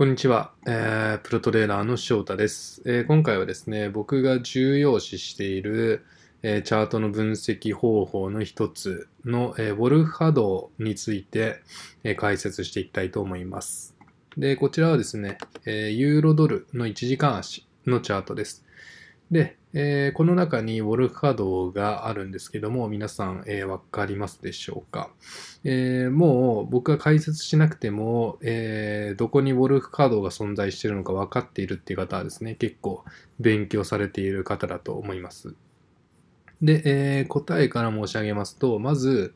こんにちは、えー、プロトレーラーの翔太です、えー、今回はですね、僕が重要視している、えー、チャートの分析方法の一つの、えー、ウォルフ波動について、え解説していきたいと思います。で、こちらはですね、えユーロドルの1時間足のチャートです。で、えー、この中にウォルフードがあるんですけども、皆さん、えー、わかりますでしょうか、えー、もう僕が解説しなくても、えー、どこにウォルフードが存在しているのかわかっているっていう方はですね、結構勉強されている方だと思います。で、えー、答えから申し上げますと、まず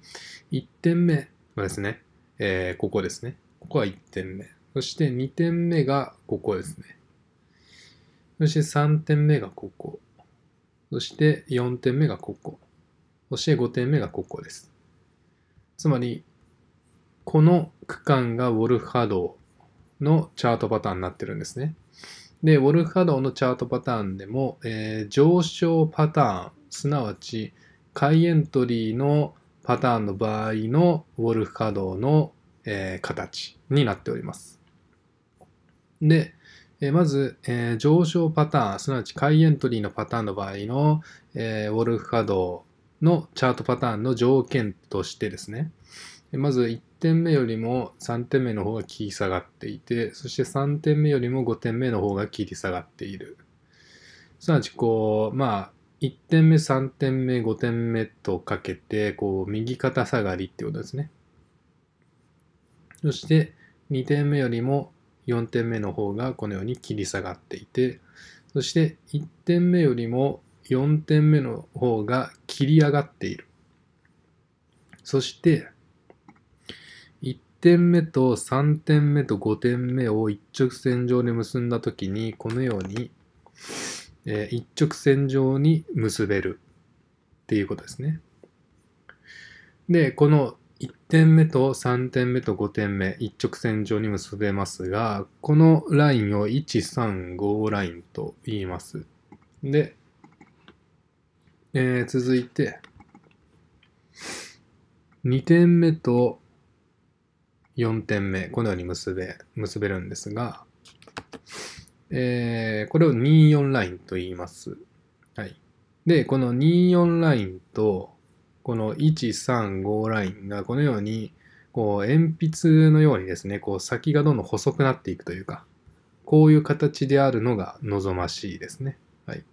1点目はですね、えー、ここですね。ここは1点目。そして2点目がここですね。そして3点目がここ。そして4点目がここ。そして5点目がここです。つまり、この区間がウォルフ波動のチャートパターンになってるんですね。で、ウォルフ波動のチャートパターンでも、えー、上昇パターン、すなわち、買いエントリーのパターンの場合のウォルフ波動の、えー、形になっております。で、えまず、え上昇パターン、すなわち買いエントリーのパターンの場合の、えウォルフ稼働のチャートパターンの条件としてですね、まず1点目よりも3点目の方が切り下がっていて、そして3点目よりも5点目の方が切り下がっている。すなわち、こう、まあ、1点目、3点目、5点目とかけて、こう、右肩下がりってことですね。そして、2点目よりも4点目の方がこのように切り下がっていてそして1点目よりも4点目の方が切り上がっているそして1点目と3点目と5点目を一直線上で結んだ時にこのように、え一直線上に結べるっていうことですねでこの1点目と3点目と5点目一直線上に結べますがこのラインを135ラインと言いますで、えー、続いて2点目と4点目このように結べ結べるんですが、えー、これを24ラインと言います、はい、でこの24ラインとこの135ラインがこのように、こう、鉛筆のようにですね、こう、先がどんどん細くなっていくというか、こういう形であるのが望ましいですね。はい。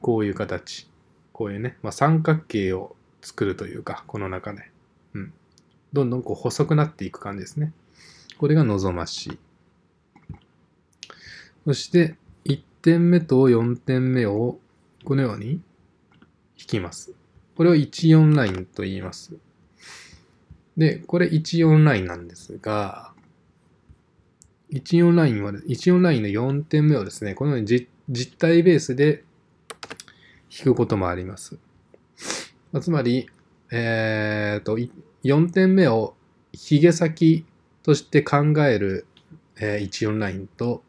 こういう形。こういうね、まあ、三角形を作るというか、この中で。うん。どんどんこう細くなっていく感じですね。これが望ましい。そして、1点目と4点目をこのように引きます。これを14ラインと言います。で、これ14ラインなんですが、14ラインは、14ラインの4点目をですね、このように実体ベースで引くこともあります。つまり、えー、と、4点目をヒゲ先として考える、えー、14ラインと、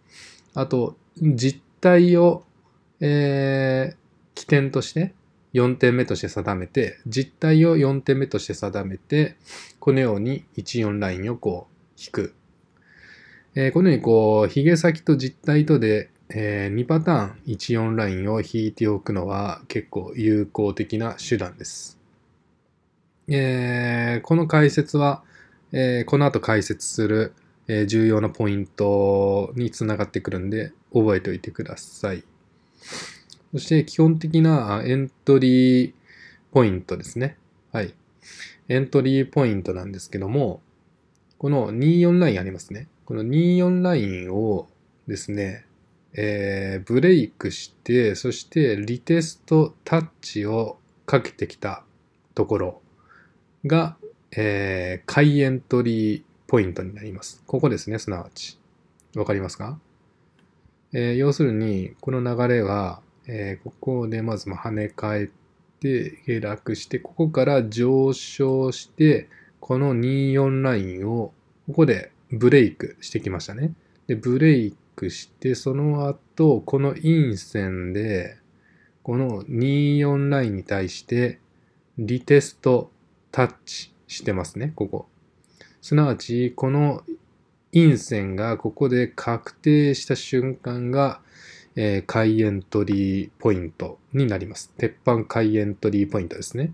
あと、実体を、えー、起点として、4点目として定めて、実態を4点目として定めて、このように14ラインをこう引く。えー、このようにこう、髭先と実態とで、えー、2パターン14ラインを引いておくのは結構有効的な手段です。えー、この解説は、えー、この後解説する、え重要なポイントにつながってくるんで覚えておいてください。そして基本的なエントリーポイントですね。はい。エントリーポイントなんですけども、この24ラインありますね。この24ラインをですね、えー、ブレイクして、そしてリテストタッチをかけてきたところが、えー、開エントリーポイントになります。ここですね、すなわち。わかりますか、えー、要するに、この流れは、えー、ここでまず跳ね返って、下落して、ここから上昇して、この24ラインを、ここでブレイクしてきましたね。で、ブレイクして、その後、この陰線で、この24ラインに対して、リテストタッチしてますね、ここ。すなわち、この陰線がここで確定した瞬間が、えー、いエントリーポイントになります。鉄板いエントリーポイントですね。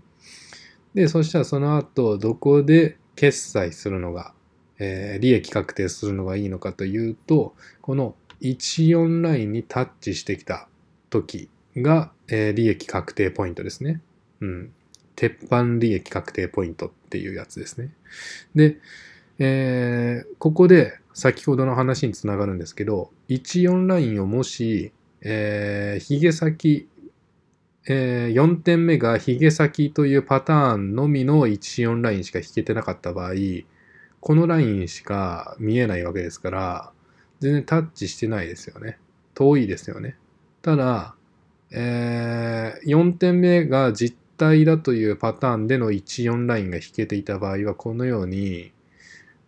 で、そしたらその後、どこで決済するのが、えー、利益確定するのがいいのかというと、この14ラインにタッチしてきた時が、えー、利益確定ポイントですね。うん。鉄板利益確定ポイントっていうやつですね。で、えー、ここで先ほどの話につながるんですけど、14ラインをもし、えー、先、えー、4点目がヒゲ先というパターンのみの14ラインしか引けてなかった場合、このラインしか見えないわけですから、全然タッチしてないですよね。遠いですよね。ただ、えー、4点目が実体だというパターンでの14ラインが引けていた場合は、このように、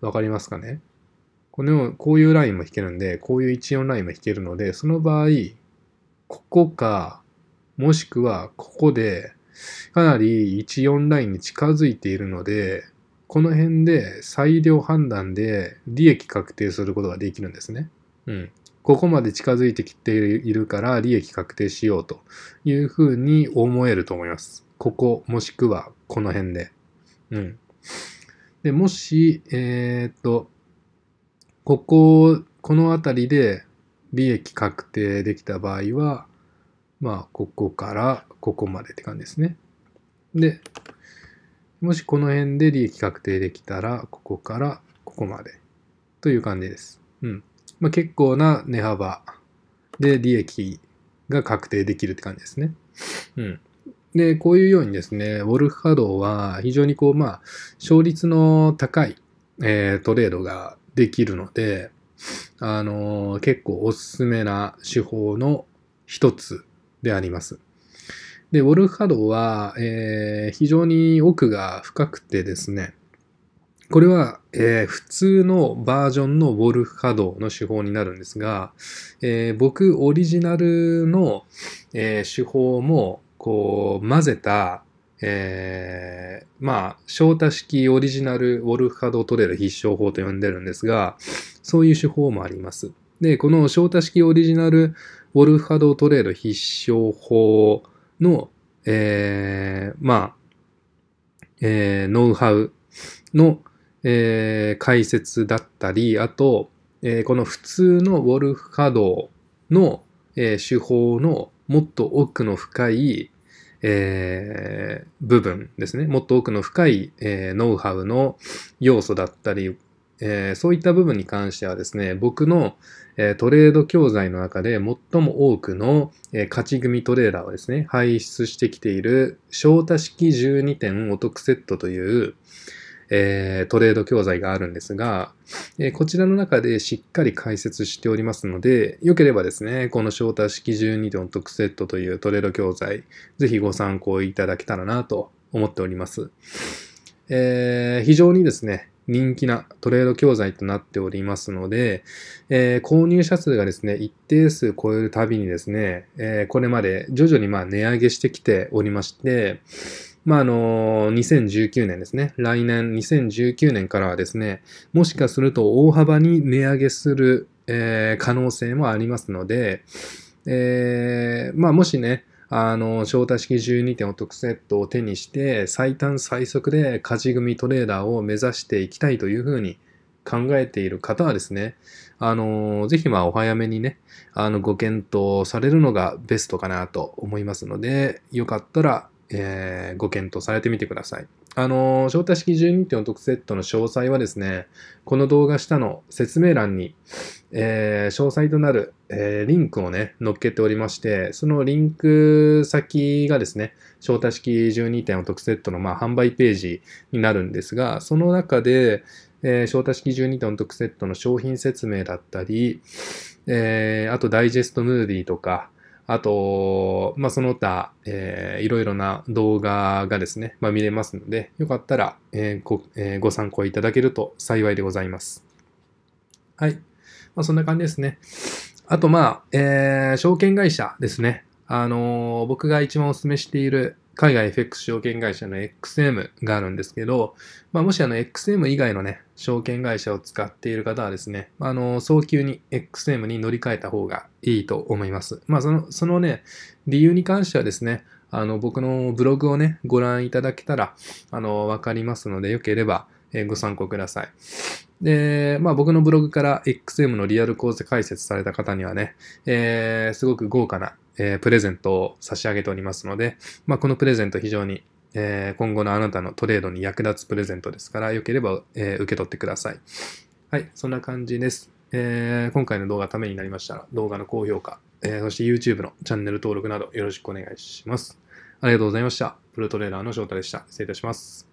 わかりますかねこのよう、こういうラインも弾けるんで、こういう1、4ラインも弾けるので、その場合、ここか、もしくはここで、かなり1、4ラインに近づいているので、この辺で裁量判断で利益確定することができるんですね。うん。ここまで近づいてきているから利益確定しようというふうに思えると思います。ここ、もしくはこの辺で。うん。で、もし、えー、っと、ここ、この辺りで利益確定できた場合は、まあ、ここからここまでって感じですね。で、もしこの辺で利益確定できたら、ここからここまでという感じです。うん。まあ、結構な値幅で利益が確定できるって感じですね。うん。で、こういうようにですね、ウォルフ波動は非常にこう、まあ、勝率の高い、えー、トレードができるので、あのー、結構おすすめな手法の一つであります。で、ウォルフ波動は、えー、非常に奥が深くてですね、これは、えー、普通のバージョンのウォルフ波動の手法になるんですが、えー、僕オリジナルの、え手法もこう混ぜたえー、まあ、小多式オリジナルウォルフードトレド必勝法と呼んでるんですが、そういう手法もあります。で、この小多式オリジナルウォルフードトレード必勝法の、えー、まあ、えー、ノウハウの、えー、解説だったり、あと、えー、この普通のウォルフ波動の、えー、手法のもっと奥の深い、えー、部分ですね。もっと多くの深い、えー、ノウハウの要素だったり、えー、そういった部分に関してはですね、僕の、えトレード教材の中で最も多くの、え勝ち組トレーダーをですね、排出してきている、昇太式12点お得セットという、えー、トレード教材があるんですが、えー、こちらの中でしっかり解説しておりますので、よければですね、この翔太式12ドン特セットというトレード教材、ぜひご参考いただけたらなと思っております。えー、非常にですね、人気なトレード教材となっておりますので、えー、購入者数がですね、一定数超えるたびにですね、えー、これまで徐々にまあ値上げしてきておりまして、まあ、あの、2019年ですね。来年、2019年からはですね、もしかすると大幅に値上げする、えー、可能性もありますので、えー、まあ、もしね、あの、招待式12点お得セットを手にして、最短最速で勝ち組トレーダーを目指していきたいというふうに考えている方はですね、あの、ぜひまあお早めにね、あの、ご検討されるのがベストかなと思いますので、よかったらえー、ご検討されてみてください。あのー、招待式12点の特セットの詳細はですね、この動画下の説明欄に、えー、詳細となる、えリンクをね、載っけておりまして、そのリンク先がですね、招待式12点の特セットの、まあ、販売ページになるんですが、その中で、えー、招待式12トン特セットの商品説明だったり、えー、あとダイジェストムービーとか、あと、まあ、その他、えー、いろいろな動画がですね、まあ、見れますので、よかったら、えー、ごえー、ご参考いただけると幸いでございます。はい。まあ、そんな感じですね。あと、まあ、えー、証券会社ですね。あのー、僕が一番お勧めしている海外 FX 証券会社の XM があるんですけど、まあ、もしあの XM 以外のね、証券会社を使っている方はですね、あの、早急に XM に乗り換えた方がいいと思います。まあ、その、そのね、理由に関してはですね、あの、僕のブログをね、ご覧いただけたら、あの、わかりますので、よければ、えご参考ください。で、まあ僕のブログから XM のリアル講座解説された方にはね、えー、すごく豪華な、えー、プレゼントを差し上げておりますので、まあこのプレゼント非常にえー、今後のあなたのトレードに役立つプレゼントですから、良ければ、えー、受け取ってください。はい、そんな感じです。えー、今回の動画ためになりましたら、動画の高評価、えそして YouTube のチャンネル登録などよろしくお願いします。ありがとうございました。プロトレーラーの翔太でした。失礼いたします。